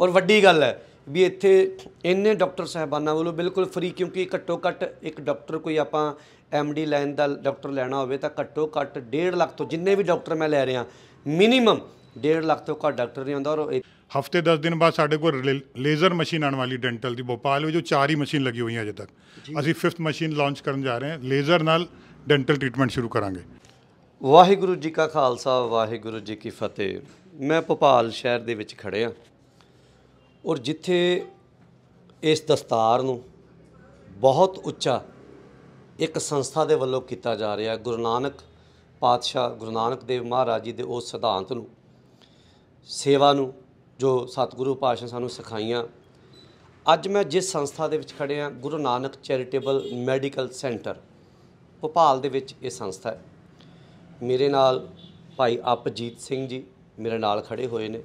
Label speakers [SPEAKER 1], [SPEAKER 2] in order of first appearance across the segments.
[SPEAKER 1] ਔਰ ਵੱਡੀ ਗੱਲ ਹੈ ਵੀ ਇੱਥੇ ਇੰਨੇ ਡਾਕਟਰ ਸਹਿਬਾਨਾਂ ਵੱਲੋਂ ਬਿਲਕੁਲ ਫ੍ਰੀ ਕਿਉਂਕਿ ਘੱਟੋ ਘੱਟ ਇੱਕ ਡਾਕਟਰ ਕੋਈ ਆਪਾਂ ਐਮਡੀ ਲਾਈਨ ਦਾ ਡਾਕਟਰ ਲੈਣਾ ਹੋਵੇ ਤਾਂ ਘੱਟੋ ਘੱਟ 1.5 ਲੱਖ ਤੋਂ ਜਿੰਨੇ ਵੀ ਡਾਕਟਰ ਮੈਂ ਲੈ ਰਿਹਾ ਮਿਨੀਮਮ 1.5 ਲੱਖ ਤੋਂ ਘੱਟ ਡਾਕਟਰ ਨਹੀਂ ਹੁੰਦਾ ਔਰ ਹਫਤੇ 10 ਦਿਨ
[SPEAKER 2] ਬਾਅਦ ਸਾਡੇ ਕੋਲ ਲੇਜ਼ਰ ਮਸ਼ੀਨ ਆਉਣ ਵਾਲੀ ਡੈਂਟਲ ਦੀ ਭੋਪਾਲ ਵਿੱਚ ਜੋ ਚਾਰ ਹੀ ਮਸ਼ੀਨ ਲੱਗੀ ਹੋਈਆਂ ਅਜੇ ਤੱਕ ਅਸੀਂ 5th ਮਸ਼ੀਨ ਲਾਂਚ ਕਰਨ ਜਾ ਰਹੇ ਹਾਂ ਲੇਜ਼ਰ ਨਾਲ ਡੈਂਟਲ ਟ੍ਰੀਟਮੈਂਟ ਸ਼ੁਰੂ ਕਰਾਂਗੇ
[SPEAKER 1] ਵਾਹਿਗੁਰੂ ਜੀ ਕਾ ਖਾਲਸਾ ਵਾਹਿਗੁਰੂ ਜੀ ਕੀ ਫਤਿਹ ਮੈਂ ਭੋਪਾਲ ਸ਼ਹਿਰ ਦੇ ਵਿੱਚ ਖੜਿਆ ਔਰ ਜਿੱਥੇ ਇਸ ਦਸਤਾਰ ਨੂੰ ਬਹੁਤ ਉੱਚਾ ਇੱਕ ਸੰਸਥਾ ਦੇ ਵੱਲੋਂ ਕੀਤਾ ਜਾ ਰਿਹਾ ਗੁਰੂ ਨਾਨਕ ਪਾਤਸ਼ਾਹ ਗੁਰੂ ਨਾਨਕ ਦੇਵ ਮਹਾਰਾਜ ਜੀ ਦੇ ਉਸ ਸਿਧਾਂਤ ਨੂੰ ਸੇਵਾ ਨੂੰ ਜੋ ਸਤਿਗੁਰੂ ਪਾਤਸ਼ਾਹ ਸਾਨੂੰ ਸਿਖਾਈਆਂ ਅੱਜ ਮੈਂ ਜਿਸ ਸੰਸਥਾ ਦੇ ਵਿੱਚ ਖੜਿਆ Guru Nanak charitable medical centre Bhopal ਦੇ ਵਿੱਚ ਇਹ ਸੰਸਥਾ ਹੈ ਮੇਰੇ ਨਾਲ ਭਾਈ ਅਪਜੀਤ ਸਿੰਘ ਜੀ ਮੇਰੇ ਨਾਲ ਖੜੇ ਹੋਏ ਨੇ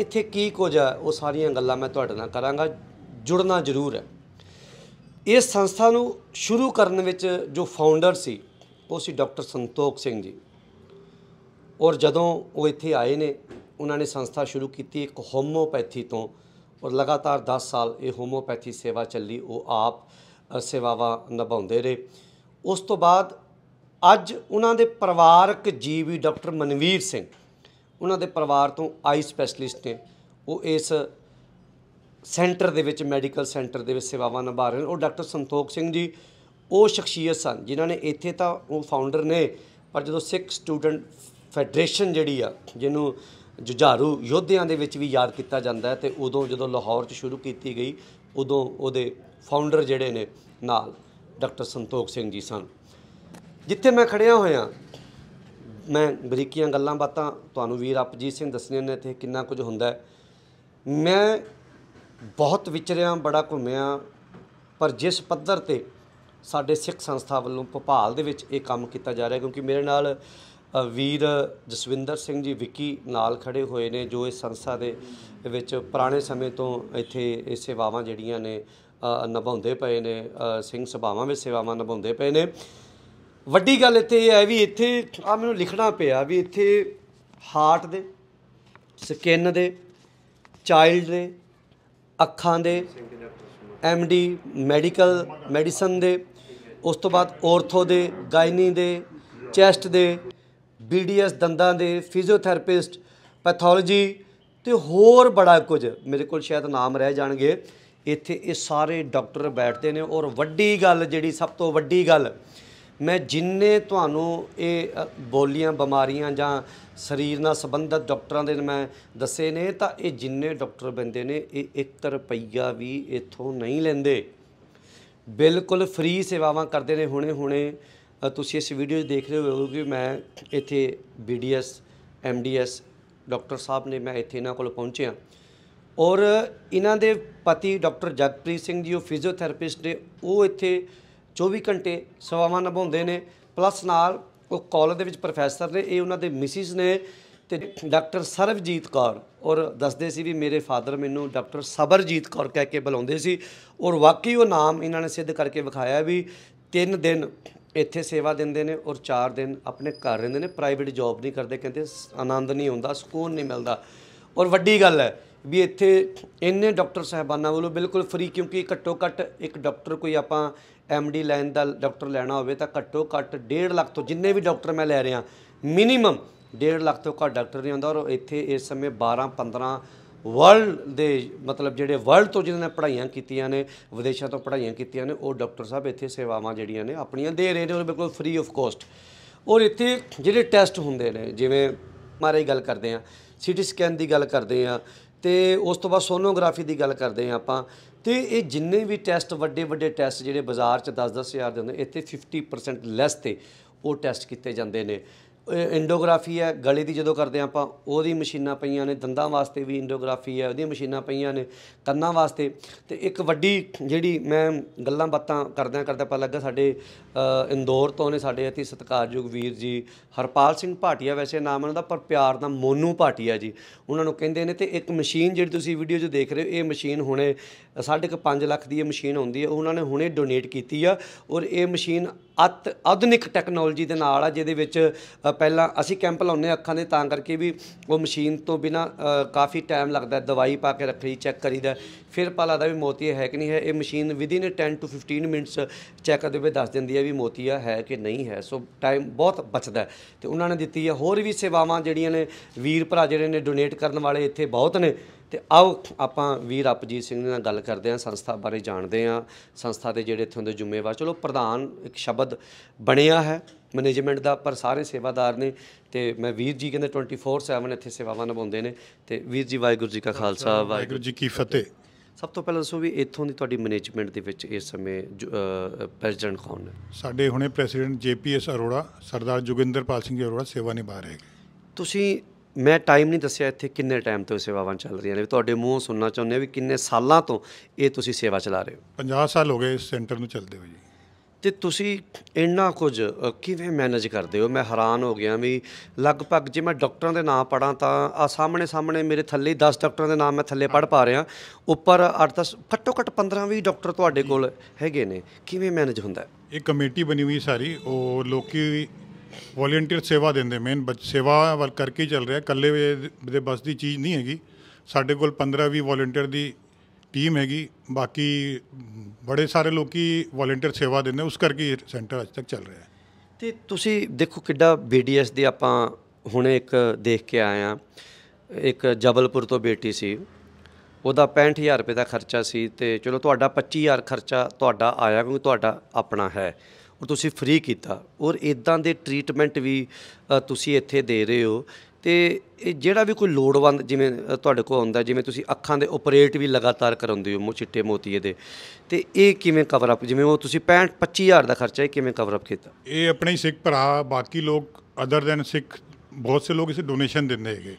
[SPEAKER 1] ਇੱਥੇ ਕੀ ਕੁਝ ਆ ਉਹ ਸਾਰੀਆਂ ਗੱਲਾਂ ਮੈਂ ਤੁਹਾਡੇ ਨਾਲ ਕਰਾਂਗਾ ਜੁੜਨਾ ਜ਼ਰੂਰ ਹੈ ਇਸ ਸੰਸਥਾ ਨੂੰ ਸ਼ੁਰੂ ਕਰਨ ਵਿੱਚ ਜੋ ਫਾਊਂਡਰ ਸੀ ਉਹ ਸੀ ਡਾਕਟਰ ਸੰਤੋਖ ਸਿੰਘ ਜੀ ਔਰ ਜਦੋਂ ਉਹ ਇੱਥੇ ਆਏ ਨੇ ਉਹਨਾਂ ਨੇ ਸੰਸਥਾ ਸ਼ੁਰੂ ਕੀਤੀ ਇੱਕ ਹੋਮੋਪੈਥੀ ਤੋਂ ਔਰ ਲਗਾਤਾਰ 10 ਸਾਲ ਇਹ ਹੋਮੋਪੈਥੀ ਸੇਵਾ ਚੱਲੀ ਉਹ ਆਪ ਸੇਵਾਵਾਂ ਨਿਭਾਉਂਦੇ ਰਹੇ ਉਸ ਤੋਂ ਬਾਅਦ ਅੱਜ ਉਹਨਾਂ ਦੇ ਪਰਿਵਾਰਕ ਜੀਵੀ ਡਾਕਟਰ ਮਨਵੀਰ ਸਿੰਘ ਉਹਨਾਂ ਦੇ ਪਰਿਵਾਰ ਤੋਂ ਆਈ ਸਪੈਸ਼ਲਿਸਟ ਨੇ ਉਹ ਇਸ ਸੈਂਟਰ ਦੇ ਵਿੱਚ ਮੈਡੀਕਲ ਸੈਂਟਰ ਦੇ ਵਿੱਚ ਸੇਵਾਵਾਂ ਨਿਭਾ ਰਹੇ ਨੇ ਉਹ ਡਾਕਟਰ ਸੰਤੋਖ ਸਿੰਘ ਜੀ ਉਹ ਸ਼ਖਸੀਅਤ ਸਨ ਜਿਨ੍ਹਾਂ ਨੇ ਇੱਥੇ ਤਾਂ ਉਹ ਫਾਊਂਡਰ ਨੇ ਪਰ ਜਦੋਂ ਸਿੱਖ ਸਟੂਡੈਂਟ ਫੈਡਰੇਸ਼ਨ ਜਿਹੜੀ ਆ ਜਿਹਨੂੰ ਜੁਝਾਰੂ ਯੋਧਿਆਂ ਦੇ ਵਿੱਚ ਵੀ ਯਾਦ ਕੀਤਾ ਜਾਂਦਾ ਹੈ ਤੇ ਉਦੋਂ ਜਦੋਂ ਲਾਹੌਰ 'ਚ ਸ਼ੁਰੂ ਕੀਤੀ ਗਈ ਉਦੋਂ ਉਹਦੇ ਫਾਊਂਡਰ ਜਿਹੜੇ ਨੇ ਨਾਲ ਡਾਕਟਰ ਸੰਤੋਖ ਸਿੰਘ ਜੀ ਸਨ ਜਿੱਥੇ ਮੈਂ ਖੜਿਆ ਹੋਇਆ ਮੈਂ ਬਰੀਕੀਆਂ ਗੱਲਾਂ ਬਾਤਾਂ ਤੁਹਾਨੂੰ ਵੀਰ ਅਪਜੀਤ ਸਿੰਘ ਦੱਸਣੀਆਂ ਨੇ ਇੱਥੇ ਕਿੰਨਾ ਕੁਝ ਹੁੰਦਾ ਹੈ ਮੈਂ ਬਹੁਤ ਵਿਚਰਿਆ ਬੜਾ ਘੁੰਮਿਆ ਪਰ ਜਿਸ ਪੱਧਰ ਤੇ ਸਾਡੇ ਸਿੱਖ ਸੰਸਥਾ ਵੱਲੋਂ ਭੋਪਾਲ ਦੇ ਵਿੱਚ ਇਹ ਕੰਮ ਕੀਤਾ ਜਾ ਰਿਹਾ ਕਿਉਂਕਿ ਮੇਰੇ ਨਾਲ ਵੀਰ ਜਸਵਿੰਦਰ ਸਿੰਘ ਜੀ ਵਿੱਕੀ ਨਾਲ ਖੜੇ ਹੋਏ ਨੇ ਜੋ ਇਸ ਸੰਸਥਾ ਦੇ ਵਿੱਚ ਪੁਰਾਣੇ ਸਮੇਂ ਤੋਂ ਇੱਥੇ ਇਹ ਸੇਵਾਵਾਂ ਜਿਹੜੀਆਂ ਨੇ ਨਿਭਾਉਂਦੇ ਪਏ ਨੇ ਸਿੰਘ ਸਭਾਵਾਂ ਵਿੱਚ ਸੇਵਾਵਾਂ ਨਿਭਾਉਂਦੇ ਪਏ ਨੇ ਵੱਡੀ ਗੱਲ ਇੱਥੇ ਇਹ ਹੈ ਵੀ ਇੱਥੇ ਆ ਮੈਨੂੰ ਲਿਖਣਾ ਪਿਆ ਵੀ ਇੱਥੇ ਹਾਰਟ ਦੇ ਸਕਿਨ ਦੇ ਚਾਈਲਡ ਦੇ ਅੱਖਾਂ ਦੇ ਐਮਡੀ ਮੈਡੀਕਲ ਮੈਡੀਸਨ ਦੇ ਉਸ ਤੋਂ ਬਾਅਦ ਔਰਥੋ ਦੇ ਗਾਇਨੀ ਦੇ ਚੈਸਟ ਦੇ ਬੀਡੀਐਸ ਦੰਦਾਂ ਦੇ ਫਿਜ਼ੀਓਥੈਰੇਪਿਸਟ ਪੈਥੋਲੋਜੀ ਤੇ ਹੋਰ ਬੜਾ ਕੁਝ ਮੇਰੇ ਕੋਲ ਸ਼ਾਇਦ ਨਾਮ ਰਹਿ ਜਾਣਗੇ ਇੱਥੇ ਇਹ ਸਾਰੇ ਡਾਕਟਰ ਬੈਠਦੇ ਨੇ ਔਰ ਵੱਡੀ ਗੱਲ ਜਿਹੜੀ ਸਭ ਤੋਂ ਵੱਡੀ ਗੱਲ ਮੈਂ ਜਿੰਨੇ ਤੁਹਾਨੂੰ ਇਹ ਬੋਲੀਆਂ ਬਿਮਾਰੀਆਂ ਜਾਂ ਸਰੀਰ ਨਾਲ ਸੰਬੰਧਤ ਡਾਕਟਰਾਂ ਦੇ ਮੈਂ ਦੱਸੇ ਨੇ ਤਾਂ ਇਹ ਜਿੰਨੇ ਡਾਕਟਰ ਬੰਦੇ ਨੇ ਇਹ 1 ਰੁਪਈਆ ਵੀ ਇੱਥੋਂ ਨਹੀਂ ਲੈਂਦੇ ਬਿਲਕੁਲ ਫ੍ਰੀ ਸੇਵਾਵਾਂ ਕਰਦੇ ਨੇ ਹੁਣੇ ਹੁਣੇ ਤੁਸੀਂ ਇਸ ਵੀਡੀਓ ਦੇਖ ਰਹੇ ਹੋ ਕਿ ਮੈਂ ਇੱਥੇ ਬੀਡੀਐਸ ਐਮਡੀਐਸ ਡਾਕਟਰ ਸਾਹਿਬ ਨੇ ਮੈਂ ਇੱਥੇ ਇਹਨਾਂ ਕੋਲ ਪਹੁੰਚਿਆ ਔਰ ਇਹਨਾਂ ਦੇ ਪਤੀ ਡਾਕਟਰ ਜਗਪ੍ਰੀਤ ਸਿੰਘ ਜੀ ਉਹ ਫਿਜ਼ੀਓਥੈਰੇਪਿਸਟ ਨੇ ਉਹ ਇੱਥੇ 24 ਘੰਟੇ ਸੇਵਾਵਾਂ ਨਿਭਾਉਂਦੇ ਨੇ ਪਲੱਸ ਨਾਲ ਉਹ ਕਾਲਜ ਦੇ ਵਿੱਚ ਪ੍ਰੋਫੈਸਰ ਨੇ ਇਹ ਉਹਨਾਂ ਦੇ ਮਿਸਿਸ ਨੇ ਤੇ ਡਾਕਟਰ ਸਰਵਜੀਤ ਕੌਰ ਔਰ ਦੱਸਦੇ ਸੀ ਵੀ ਮੇਰੇ ਫਾਦਰ ਮੈਨੂੰ ਡਾਕਟਰ ਸਬਰਜੀਤ ਕੌਰ ਕਹਿ ਕੇ ਬੁਲਾਉਂਦੇ ਸੀ ਔਰ ਵਾਕਈ ਉਹ ਨਾਮ ਇਹਨਾਂ ਨੇ ਸਿੱਧ ਕਰਕੇ ਵਿਖਾਇਆ ਵੀ 3 ਦਿਨ ਇੱਥੇ ਸੇਵਾ ਦਿੰਦੇ ਨੇ ਔਰ 4 ਦਿਨ ਆਪਣੇ ਘਰ ਰਹਿੰਦੇ ਨੇ ਪ੍ਰਾਈਵੇਟ ਜੌਬ ਨਹੀਂ ਕਰਦੇ ਕਹਿੰਦੇ ਆਨੰਦ ਨਹੀਂ ਹੁੰਦਾ ਸਕੂਨ ਨਹੀਂ ਮਿਲਦਾ ਔਰ ਵੱਡੀ ਗੱਲ ਹੈ ਵੀ ਇੱਥੇ ਇੰਨੇ ਡਾਕਟਰ ਸਹਿਬਾਨਾਂ ਵੱਲੋਂ ਬਿਲਕੁਲ ਫ੍ਰੀ ਕਿਉਂਕਿ ਘੱਟੋ ਘੱਟ ਇੱਕ ਡਾਕਟਰ ਕੋਈ ਆਪਾਂ ਐਮਡੀ ਲਾਈਨ ਦਾ ਡਾਕਟਰ ਲੈਣਾ ਹੋਵੇ ਤਾਂ ਘੱਟੋ ਘੱਟ 1.5 ਲੱਖ ਤੋਂ ਜਿੰਨੇ ਵੀ ਡਾਕਟਰ ਮੈਂ ਲੈ ਰਿਹਾ ਮਿਨੀਮਮ 1.5 ਲੱਖ ਤੋਂ ਘੱਟ ਡਾਕਟਰ ਨਹੀਂ ਹੁੰਦਾ ਔਰ ਇੱਥੇ ਇਸ ਸਮੇਂ 12 15 ਵਰਲਡ ਦੇ ਮਤਲਬ ਜਿਹੜੇ ਵਰਲਡ ਤੋਂ ਜਿਨ੍ਹਾਂ ਨੇ ਪੜ੍ਹਾਈਆਂ ਕੀਤੀਆਂ ਨੇ ਵਿਦੇਸ਼ਾਂ ਤੋਂ ਪੜ੍ਹਾਈਆਂ ਕੀਤੀਆਂ ਨੇ ਉਹ ਡਾਕਟਰ ਸਾਹਿਬ ਇੱਥੇ ਸੇਵਾਵਾਂ ਜਿਹੜੀਆਂ ਨੇ ਆਪਣੀਆਂ ਦੇ ਰਹੇ ਨੇ ਉਹ ਬਿਲਕੁਲ ਫ੍ਰੀ ਆਫ ਕੋਸਟ ਔਰ ਇੱਥੇ ਜਿਹੜੇ ਟੈਸਟ ਹੁੰਦੇ ਨੇ ਜਿਵੇਂ ਮਾਰੇ ਗੱਲ ਕਰਦੇ ਆ ਸੀਟੀ ਸਕੈਨ ਦੀ ਗੱਲ ਕਰਦੇ ਆ ਤੇ ਉਸ ਤੋਂ ਬਾਅਦ ਸੋਨੋਗ੍ਰਾਫੀ ਦੀ ਗੱਲ ਕਰਦੇ ਹਾਂ ਆਪਾਂ ਤੇ ਇਹ ਜਿੰਨੇ ਵੀ ਟੈਸਟ ਵੱਡੇ ਵੱਡੇ ਟੈਸਟ ਜਿਹੜੇ ਬਾਜ਼ਾਰ 'ਚ 10-10 ਹਜ਼ਾਰ ਦੇ ਹੁੰਦੇ ਇੱਥੇ 50% ਲੈਸ ਤੇ ਉਹ ਟੈਸਟ ਕੀਤੇ ਜਾਂਦੇ ਨੇ ਇੰਡੋਗ੍ਰਾਫੀ ਹੈ ਗਲੇ ਦੀ ਜਦੋਂ ਕਰਦੇ ਆ ਆਪਾਂ ਉਹਦੀ ਮਸ਼ੀਨਾਂ ਪਈਆਂ ਨੇ ਦੰਦਾਂ ਵਾਸਤੇ ਵੀ ਇੰਡੋਗ੍ਰਾਫੀ ਹੈ ਉਹਦੀਆਂ ਮਸ਼ੀਨਾਂ ਪਈਆਂ ਨੇ ਕੰਨਾਂ ਵਾਸਤੇ ਤੇ ਇੱਕ ਵੱਡੀ ਜਿਹੜੀ ਮੈਂ ਗੱਲਾਂ ਬਾਤਾਂ ਕਰਦਿਆਂ ਕਰਦਿਆਂ ਪਤਾ ਲੱਗਾ ਸਾਡੇ ਇੰਦੌਰ ਤੋਂ ਨੇ ਸਾਡੇ ਅਤੀ ਸਤਿਕਾਰਯੋਗ ਵੀਰ ਜੀ ਹਰਪਾਲ ਸਿੰਘ ਭਾਟੀਆ ਵੈਸੇ ਨਾਮ ਉਹਨਾਂ ਦਾ ਪਰ ਪਿਆਰ ਦਾ ਮੋਨੂ ਭਾਟੀਆ ਜੀ ਉਹਨਾਂ ਨੂੰ ਕਹਿੰਦੇ ਨੇ ਤੇ ਇੱਕ ਮਸ਼ੀਨ ਜਿਹੜੀ ਤੁਸੀਂ ਵੀਡੀਓ 'ਚ ਦੇਖ ਰਹੇ ਹੋ ਇਹ ਮਸ਼ੀਨ ਹੁਣੇ 5.5 ਲੱਖ ਦੀ ਇਹ ਮਸ਼ੀਨ ਹੁੰਦੀ ਹੈ ਉਹਨਾਂ ਨੇ ਹੁਣੇ ਡੋਨੇਟ ਕੀਤੀ ਆ ਔਰ ਇਹ ਮਸ਼ੀਨ ਅਤ ਆਧੁਨਿਕ ਟੈਕਨੋਲੋਜੀ ਦੇ ਨਾਲ ਆ ਜਿਹਦੇ ਵਿੱਚ ਪਹਿਲਾਂ ਅਸੀਂ ਕੈਂਪ ਲਾਉਂਦੇ ਅੱਖਾਂ ਦੇ ਤਾਂ ਕਰਕੇ ਵੀ ਉਹ ਮਸ਼ੀਨ ਤੋਂ ਬਿਨਾ ਕਾਫੀ ਟਾਈਮ ਲੱਗਦਾ ਦਵਾਈ ਪਾ ਕੇ ਰੱਖੀ ਚੈੱਕ ਕਰੀਦਾ ਫਿਰ ਪਤਾ ਲੱਗਦਾ ਵੀ ਮੋਤੀ ਹੈ ਕਿ ਨਹੀਂ ਹੈ ਇਹ machine within 10 to 15 minutes check ਕਰਦੇ ਹੋਏ ਦੱਸ ਦਿੰਦੀ ਹੈ ਵੀ ਮੋਤੀਆ ਹੈ ਕਿ ਨਹੀਂ ਹੈ ਸੋ ਟਾਈਮ ਬਹੁਤ ਬਚਦਾ ਤੇ ਉਹਨਾਂ ਨੇ ਦਿੱਤੀ ਹੈ ਹੋਰ ਵੀ ਸੇਵਾਵਾਂ ਜਿਹੜੀਆਂ ਨੇ ਵੀਰ ਭਰਾ ਜਿਹੜੇ ਨੇ ਡੋਨੇਟ ਕਰਨ ਵਾਲੇ ਇੱਥੇ ਬਹੁਤ ਨੇ ਤੇ ਆਓ ਆਪਾਂ ਵੀਰ ਅਪਜੀਤ ਸਿੰਘ ਨਾਲ ਗੱਲ ਕਰਦੇ ਹਾਂ ਸੰਸਥਾ ਬਾਰੇ ਜਾਣਦੇ ਹਾਂ ਸੰਸਥਾ ਦੇ ਜਿਹੜੇ ਇਥੋਂ ਦੇ ਜ਼ਿੰਮੇਵਾਰ ਚਲੋ ਪ੍ਰਧਾਨ ਇੱਕ ਸ਼ਬਦ ਬਣਿਆ ਹੈ ਮੈਨੇਜਮੈਂਟ ਦਾ ਪਰ ਸਾਰੇ ਸੇਵਾਦਾਰ ਨੇ ਤੇ ਮੈਂ ਵੀਰ ਜੀ ਕਹਿੰਦੇ 24/7 ਇੱਥੇ ਸੇਵਾਵਾਂ ਨਿਭਾਉਂਦੇ ਨੇ ਤੇ ਵੀਰ ਜੀ ਵਾਹਿਗੁਰੂ ਜੀ ਕਾ ਖਾਲਸਾ ਵਾਹਿਗੁਰੂ ਜੀ ਕੀ ਫਤਿਹ ਸਭ ਤੋਂ ਪਹਿਲਾਂ ਦੱਸੋ ਵੀ ਇੱਥੋਂ ਦੀ ਤੁਹਾਡੀ ਮੈਨੇਜਮੈਂਟ ਦੇ ਵਿੱਚ ਇਸ ਸਮੇਂ ਪ੍ਰੈਜ਼ੀਡੈਂਟ ਕੌਣ ਨੇ
[SPEAKER 2] ਸਾਡੇ ਹੁਣੇ ਪ੍ਰੈਜ਼ੀਡੈਂਟ ਜੇਪੀਐਸ ਅਰੋੜਾ ਸਰਦਾਰ ਜੁਗਿੰਦਰਪਾਲ ਸਿੰਘ ਜੀ ਅਰੋੜਾ ਸੇਵਾ ਨਿਭਾ
[SPEAKER 1] ਰਹੇ ਤੁਸੀਂ ਮੈਂ ਟਾਈਮ ਨਹੀਂ ਦੱਸਿਆ ਇੱਥੇ ਕਿੰਨੇ ਟਾਈਮ ਤੋਂ ਸੇਵਾਵਾਂ ਚੱਲ ਰਹੀਆਂ ਨੇ ਤੁਹਾਡੇ ਮੂੰਹੋਂ ਸੁਣਨਾ ਚਾਹੁੰਦੇ ਹਾਂ ਵੀ ਕਿੰਨੇ ਸਾਲਾਂ ਤੋਂ ਇਹ ਤੁਸੀਂ ਸੇਵਾ ਚਲਾ ਰਹੇ
[SPEAKER 2] ਹੋ 50 ਸਾਲ ਹੋ ਗਏ ਇਸ ਸੈਂਟਰ ਨੂੰ ਚੱਲਦੇ ਹੋਏ ਜੀ
[SPEAKER 1] ਤੇ ਤੁਸੀਂ ਇੰਨਾ ਕੁਝ ਕਿਵੇਂ ਮੈਨੇਜ ਕਰਦੇ ਹੋ ਮੈਂ ਹੈਰਾਨ ਹੋ ਗਿਆ ਵੀ ਲਗਭਗ ਜੇ ਮੈਂ ਡਾਕਟਰਾਂ ਦੇ ਨਾਮ ਪੜਾਂ ਤਾਂ ਆ ਸਾਹਮਣੇ ਸਾਹਮਣੇ ਮੇਰੇ ਥੱਲੇ 10 ਡਾਕਟਰਾਂ ਦੇ ਨਾਮ ਮੈਂ ਥੱਲੇ ਪੜ ਪਾ ਰਿਹਾ ਉੱਪਰ 8-10 ਘੱਟੋ ਘੱਟ 15-20 ਡਾਕਟਰ ਤੁਹਾਡੇ ਕੋਲ ਹੈਗੇ ਨੇ ਕਿਵੇਂ ਮੈਨੇਜ ਹੁੰਦਾ
[SPEAKER 2] ਇਹ ਕਮੇਟੀ ਬਣੀ ਹੋਈ ਸਾਰੀ ਉਹ ਲੋਕੀ ਵੋਲੰਟੀਅਰ ਸੇਵਾ ਦਿੰਦੇ ਮੇਨ ਸੇਵਾ ਵੱਲ ਕਰਕੇ ਹੀ ਚੱਲ ਰਿਹਾ ਇਕੱਲੇ ਦੇ ਬਸ ਦੀ ਚੀਜ਼ ਨਹੀਂ ਹੈਗੀ ਸਾਡੇ ਕੋਲ 15-20 ਵੋਲੰਟੀਅਰ ਦੀ ਟੀਮ ਹੈਗੀ ਬਾਕੀ ਬੜੇ ਸਾਰੇ ਲੋਕੀ ਵੋਲੰਟੀਅਰ ਸੇਵਾ ਦਿੰਦੇ ਉਸ ਕਰਕੇ ਸੈਂਟਰ ਅੱਜ ਤੱਕ ਚੱਲ ਰਿਹਾ ਹੈ
[SPEAKER 1] ਤੇ ਤੁਸੀਂ ਦੇਖੋ ਕਿੱਡਾ ਬੀਡੀਐਸ ਦੇ ਆਪਾਂ ਹੁਣੇ ਇੱਕ ਦੇਖ ਕੇ ਆਏ ਆ ਇੱਕ ਜਬਲਪੁਰ ਤੋਂ ਬੇਟੀ ਸੀ ਉਹਦਾ 65000 ਰੁਪਏ ਦਾ ਖਰਚਾ ਸੀ ਤੇ ਚਲੋ ਤੁਹਾਡਾ 25000 ਖਰਚਾ ਤੁਹਾਡਾ ਆਇਆ ਕਿਉਂਕਿ ਤੁਹਾਡਾ ਆਪਣਾ ਹੈ ਔਰ ਤੁਸੀਂ ਫ੍ਰੀ ਕੀਤਾ ਔਰ ਇਦਾਂ ਦੇ ਟ੍ਰੀਟਮੈਂਟ ਵੀ ਤੁਸੀਂ ਇੱਥੇ ਦੇ ਰਹੇ ਹੋ ਤੇ ਇਹ ਜਿਹੜਾ ਵੀ ਕੋਈ ਲੋੜਵੰਦ ਜਿਵੇਂ ਤੁਹਾਡੇ ਕੋਲ ਆਉਂਦਾ ਜਿਵੇਂ ਤੁਸੀਂ ਅੱਖਾਂ ਦੇ ਆਪਰੇਟ ਵੀ ਲਗਾਤਾਰ ਕਰਾਉਂਦੇ ਹੋ ਮੋ ਚਿੱਟੇ ਮੋਤੀਏ ਦੇ ਤੇ ਇਹ ਕਿਵੇਂ ਕਵਰ ਅਪ ਜਿਵੇਂ ਉਹ ਤੁਸੀਂ 65 25000 ਦਾ ਖਰਚਾ ਇਹ ਕਿਵੇਂ ਕਵਰ ਅਪ ਕੀਤਾ
[SPEAKER 2] ਇਹ ਆਪਣੇ ਸਿੱਖ ਭਰਾ ਬਾਕੀ ਲੋਕ ਅਦਰ ਦੈਨ ਸਿੱਖ ਬਹੁਤ ਸੇ ਲੋਕ ਇਸੇ ਡੋਨੇਸ਼ਨ ਦਿੰਦੇ ਹੈਗੇ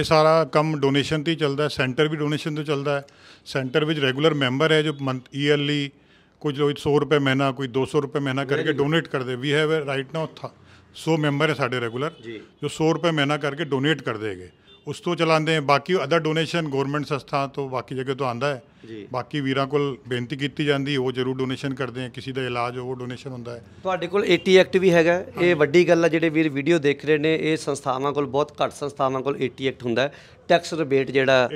[SPEAKER 2] ਇਹ ਸਾਰਾ ਕੰਮ ਡੋਨੇਸ਼ਨ ਤੇ ਚੱਲਦਾ ਹੈ ਸੈਂਟਰ ਵੀ ਡੋਨੇਸ਼ਨ ਤੋਂ ਚੱਲਦਾ ਹੈ ਸੈਂਟਰ ਵਿੱਚ ਰੈਗੂਲਰ ਮੈਂਬਰ ਹੈ ਜੋ ਮੰਥ ਈਅਰਲੀ ਕੁਝ ਲੋਕ 100 ਰੁਪਏ ਮਹੀਨਾ ਕੋਈ 200 ਰੁਪਏ ਮਹੀਨਾ ਕਰਕੇ ਡੋਨੇਟ ਕਰਦੇ we have right now 100 member ਹੈ ਸਾਡੇ ਰੈਗੂਲਰ ਜੋ 100 ਰੁਪਏ ਮਹੀਨਾ ਕਰਕੇ ਡੋਨੇਟ ਕਰਦੇਗੇ ਉਸ ਤੋਂ ਚਲਾਉਂਦੇ ਬਾਕੀ ਅਦਰ ਡੋਨੇਸ਼ਨ ਗਵਰਨਮੈਂਟ ਸੰਸਥਾ ਤੋਂ ਬਾਕੀ ਜਗ੍ਹਾ ਤੋਂ ਆਂਦਾ ਹੈ ਜੀ ਬਾਕੀ ਵੀਰਾਂ ਕੋਲ ਬੇਨਤੀ ਕੀਤੀ ਜਾਂਦੀ ਉਹ ਜ਼ਰੂਰ ਡੋਨੇਸ਼ਨ ਕਰਦੇ ਆ ਕਿਸੇ ਦਾ ਇਲਾਜ
[SPEAKER 1] ਉਹ ਡੋਨੇਸ਼ਨ ਹੁੰਦਾ ਹੈ ਤੁਹਾਡੇ ਕੋਲ 80 ਐਕਟ ਵੀ ਹੈਗਾ ਇਹ ਵੱਡੀ ਗੱਲ ਆ ਜਿਹੜੇ ਵੀਰ ਵੀਡੀਓ ਦੇਖ ਰਹੇ ਨੇ ਇਹ ਸੰਸਥਾਵਾਂ ਕੋਲ ਬਹੁਤ ਘੱਟ ਸੰਸਥਾਵਾਂ ਕੋਲ 80 ਐਕਟ ਹੁੰਦਾ ਹੈ ਟੈਕਸ ਰਿਬੇਟ ਜਿਹੜਾ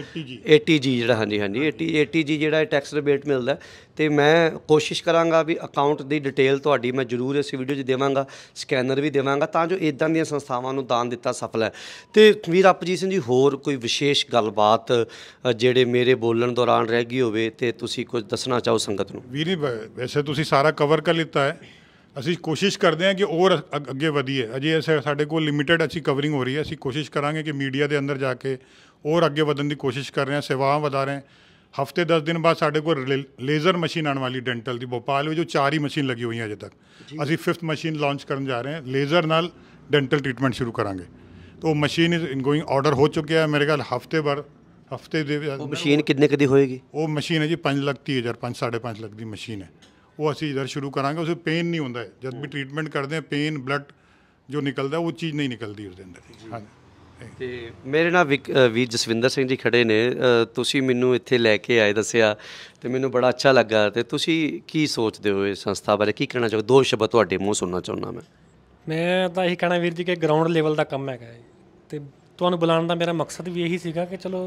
[SPEAKER 1] ਜੀ ਜਿਹੜਾ ਹਾਂਜੀ ਹਾਂਜੀ 80 ਜੀ ਜਿਹੜਾ ਟੈਕਸ ਰਿਬੇਟ ਮਿਲਦਾ ਤੇ ਮੈਂ ਕੋਸ਼ਿਸ਼ ਕਰਾਂਗਾ ਵੀ ਅਕਾਊਂਟ ਦੀ ਡਿਟੇਲ ਤੁਹਾਡੀ ਮੈਂ ਜ਼ਰੂਰ ਇਸ ਵੀਡੀਓ 'ਚ ਦੇਵਾਂਗਾ ਸਕੈਨਰ ਵੀ ਦੇਵਾਂਗਾ ਤਾਂ ਜੋ ਇਦਾਂ ਦੀਆਂ ਸੰਸਥਾਵਾਂ ਨੂੰ ਦਾਨ ਦਿੱਤਾ ਸਫਲ ਹੈ ਤੇ ਵੀਰ ਅਪਜੀਤ ਸਿੰਘ ਜੀ ਹੋਰ ਕੋਈ ਵਿਸ਼ੇਸ਼ ਗੱਲਬਾਤ ਜਿਹੜੇ ਮੇਰੇ ਬੋਲਣ ਦੌਰਾਨ ਰਹਿ ਗਈ ਲੱਗੀ ਹੋਵੇ ਤੇ ਤੁਸੀਂ ਕੁਝ ਦੱਸਣਾ ਚਾਹੋ ਸੰਗਤ ਨੂੰ
[SPEAKER 2] ਵੀਰ ਜੀ ਵੈਸੇ ਤੁਸੀਂ ਸਾਰਾ ਕਵਰ ਕਰ ਲਿੱਤਾ ਹੈ ਅਸੀਂ ਕੋਸ਼ਿਸ਼ ਕਰਦੇ ਹਾਂ ਕਿ ਹੋਰ ਅੱਗੇ ਵਧੀਏ ਅਜੇ ਸਾਡੇ ਕੋਲ ਲਿਮਿਟਿਡ ਅਸੀਂ ਕਵਰਿੰਗ ਹੋ ਰਹੀ ਹੈ ਅਸੀਂ ਕੋਸ਼ਿਸ਼ ਕਰਾਂਗੇ ਕਿ ਮੀਡੀਆ ਦੇ ਅੰਦਰ ਜਾ ਕੇ ਹੋਰ ਅੱਗੇ ਵਧਣ ਦੀ ਕੋਸ਼ਿਸ਼ ਕਰ ਰਹੇ ਹਾਂ ਸੇਵਾਵਾਂ ਵਧਾ ਰਹੇ ਹਾਂ ਹਫਤੇ 10 ਦਿਨ ਬਾਅਦ ਸਾਡੇ ਕੋਲ ਲੇਜ਼ਰ ਮਸ਼ੀਨ ਆਉਣ ਵਾਲੀ ਡੈਂਟਲ ਦੀ ਭੋਪਾਲ ਵਿੱਚ ਜੋ ਚਾਰ ਹੀ ਮਸ਼ੀਨ ਲੱਗੀ ਹੋਈਆਂ ਅਜੇ ਤੱਕ ਅਸੀਂ 5th ਮਸ਼ੀਨ ਲਾਂਚ ਕਰਨ ਜਾ ਰਹੇ ਹਾਂ ਲੇਜ਼ਰ ਨਾਲ ਡੈਂਟਲ ਟ੍ਰੀਟਮੈਂਟ ਸ਼ੁਰੂ ਕਰਾਂਗੇ तो ਮਸ਼ੀਨ ਇਜ਼ ਗੋਇੰਗ ਆਰਡਰ ਹੋ ਚੁੱਕਿਆ ਹੈ ਮੇਰੇ ਕੋਲ ਹਫਤੇ ਬਾਅਦ ਹਫਤੇ ਦੇ ਉਹ ਮਸ਼ੀਨ ਕਿੰਨੇ ਕਦੀ ਹੋਏਗੀ ਉਹ ਮਸ਼ੀਨ ਹੈ ਜੀ 5 ਲੱਖ 30000 5 5.5 ਲੱਖ ਦੀ ਮਸ਼ੀਨ ਹੈ ਉਹ ਅਸੀਂ ਜਦ ਸ਼ੁਰੂ ਕਰਾਂਗੇ ਉਸੇ ਪੇਨ ਨਹੀਂ ਹੁੰਦਾ ਜਦ ਵੀ ਟ੍ਰੀਟਮੈਂਟ ਕਰਦੇ ਆ ਪੇਨ ਬਲੱਡ ਜੋ ਨਿਕਲਦਾ ਉਹ ਚੀਜ਼ ਨਹੀਂ ਨਿਕਲਦੀ ਉਹਦੇ
[SPEAKER 1] ਅੰਦਰ ਹਾਂ ਤੇ ਮੇਰੇ ਨਾਲ ਵੀ ਜਸਵਿੰਦਰ ਸਿੰਘ ਜੀ ਖੜੇ ਨੇ ਤੁਸੀਂ ਮੈਨੂੰ ਇੱਥੇ ਲੈ ਕੇ ਆਏ ਦੱਸਿਆ ਤੇ ਮੈਨੂੰ ਬੜਾ ਅੱਛਾ ਲੱਗਾ ਤੇ ਤੁਸੀਂ ਕੀ ਸੋਚਦੇ ਹੋ ਇਸ ਸੰਸਥਾ ਬਾਰੇ ਕੀ ਕਹਿਣਾ ਚਾਹੋ ਦੋ ਸ਼ਬਦ ਤੁਹਾਡੇ ਮੂੰਹ ਸੁਣਨਾ ਚਾਹੁੰਦਾ ਮੈਂ
[SPEAKER 2] ਮੈਂ ਤਾਂ ਇਹੀ ਕਹਿਣਾ ਵੀਰ ਜੀ ਕਿ ਗਰਾਊਂਡ ਲੈਵਲ ਦਾ ਕੰਮ ਹੈਗਾ ਤੇ ਤੁਹਾਨੂੰ ਬੁਲਾਉਣ ਦਾ ਮੇਰਾ ਮਕਸਦ ਵੀ ਇਹੀ ਸੀਗਾ ਕਿ ਚਲੋ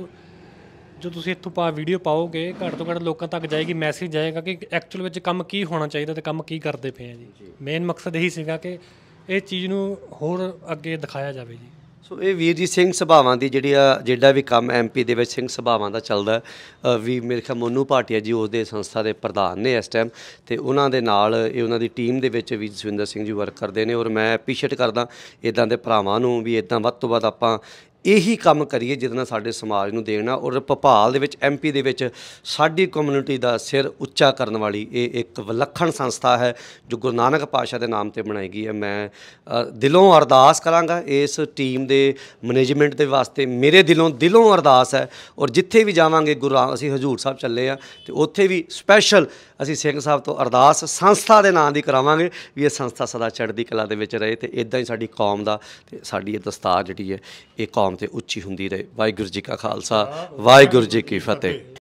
[SPEAKER 2] ਜੋ ਤੁਸੀਂ ਇੱਥੋਂ ਪਾ ਵੀਡੀਓ ਪਾਓਗੇ ਘੱਟ ਤੋਂ ਘੱਟ ਲੋਕਾਂ ਤੱਕ ਜਾਏਗੀ ਮੈਸੇਜ ਜਾਏਗਾ ਕਿ ਐਕਚੁਅਲ ਵਿੱਚ ਕੰਮ ਕੀ ਹੋਣਾ ਚਾਹੀਦਾ ਤੇ ਕੰਮ ਕੀ ਕਰਦੇ ਪਏ ਆ ਜੀ ਮੇਨ ਮਕਸਦ ਇਹੀ ਸੀਗਾ ਕਿ ਇਹ ਚੀਜ਼ ਨੂੰ ਹੋਰ ਅੱਗੇ ਦਿਖਾਇਆ ਜਾਵੇ ਜੀ
[SPEAKER 1] ਸੋ ਇਹ ਵੀਰ ਜੀ ਸਿੰਘ ਸੁਭਾਵਾਂ ਦੀ ਜਿਹੜੀ ਆ ਜਿਹੜਾ ਵੀ ਕੰਮ ਐਮਪੀ ਦੇ ਵਿੱਚ ਸਿੰਘ ਸੁਭਾਵਾਂ ਦਾ ਚੱਲਦਾ ਵੀ ਮੇਰੇ ਖਿਆਲ ਮੋਨੂ ਪਾਟਿਆ ਜੀ ਉਸ ਦੇ ਸੰਸਥਾ ਦੇ ਪ੍ਰਧਾਨ ਨੇ ਇਸ ਟਾਈਮ ਤੇ ਉਹਨਾਂ ਦੇ ਨਾਲ ਇਹ ਉਹਨਾਂ ਦੀ ਟੀਮ ਦੇ ਵਿੱਚ ਵੀ ਜਸਵਿੰਦਰ ਸਿੰਘ ਜੀ ਵਰਕ ਕਰਦੇ ਨੇ ਔਰ ਮੈਂ ਅਪੀਸ਼ੀਏਟ ਕਰਦਾ ਇਦਾਂ ਦੇ ਭਰਾਵਾਂ ਨੂੰ ਵੀ ਇਦਾਂ ਵੱਧ ਤੋਂ ਵੱਧ ਆਪਾਂ ਇਹੀ ਕੰਮ ਕਰੀਏ ਜਿਹਦੇ ਨਾਲ ਸਾਡੇ ਸਮਾਜ ਨੂੰ ਦੇਣਾ ਔਰ ਭਪਾਲ ਦੇ ਵਿੱਚ ਐਮਪੀ ਦੇ ਵਿੱਚ ਸਾਡੀ ਕਮਿਊਨਿਟੀ ਦਾ ਸਿਰ ਉੱਚਾ ਕਰਨ ਵਾਲੀ ਇਹ ਇੱਕ ਵਿਲੱਖਣ ਸੰਸਥਾ ਹੈ ਜੋ ਗੁਰੂ ਨਾਨਕ ਪਾਸ਼ਾ ਦੇ ਨਾਮ ਤੇ ਬਣਾਈ ਗਈ ਹੈ ਮੈਂ ਦਿਲੋਂ ਅਰਦਾਸ ਕਰਾਂਗਾ ਇਸ ਟੀਮ ਦੇ ਮੈਨੇਜਮੈਂਟ ਦੇ ਵਾਸਤੇ ਮੇਰੇ ਦਿਲੋਂ ਦਿਲੋਂ ਅਰਦਾਸ ਹੈ ਔਰ ਜਿੱਥੇ ਵੀ ਜਾਵਾਂਗੇ ਗੁਰੂ ਅਸੀਂ ਹਜੂਰ ਸਾਹਿਬ ਚੱਲੇ ਆ ਤੇ ਉੱਥੇ ਵੀ ਸਪੈਸ਼ਲ ਅਸੀਂ ਸਿੰਘ ਸਾਹਿਬ ਤੋਂ ਅਰਦਾਸ ਸੰਸਥਾ ਦੇ ਨਾਂ ਦੀ ਕਰਾਵਾਂਗੇ ਵੀ ਇਹ ਸੰਸਥਾ ਸਦਾ ਚੜ੍ਹਦੀ ਕਲਾ ਦੇ ਵਿੱਚ ਰਹੇ ਤੇ ਇਦਾਂ ਹੀ ਸਾਡੀ ਕੌਮ ਦਾ ਤੇ ਸਾਡੀ ਇਹ ਦਸਤਾਰ ਜਿਹੜੀ ਹੈ ਇਹ ਕੌਮ ਤੇ ਉੱਚੀ ਹੁੰਦੀ ਰਹੇ ਵਾਹਿਗੁਰੂ ਜੀ ਕਾ ਖਾਲਸਾ ਵਾਹਿਗੁਰੂ ਜੀ ਕੀ ਫਤਿਹ